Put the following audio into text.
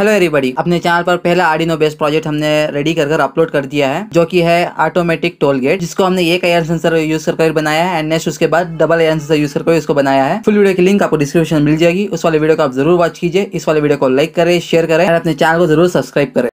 hello everybody अपने channel पर पहला आर्डिनो बेस्ट प्रोजेक्ट हमने रेडी कर कर अपलोड कर दिया है जो कि है ऑटोमेटिक टोल गेट जिसको हमने एक एयर सेंसर यूज करके बनाया है एंड नेक्स्ट उसके बाद डबल एयर सेंसर यूज करके इसको बनाया है फुल वीडियो की लिंक आपको डिस्क्रिप्शन मिल जाएगी उस वाले वीडियो को आप जरूर वॉच कीजिए इस वाले वीडियो को लाइक करें शेयर करें और अपने चैनल को जरूर सब्सक्राइब करें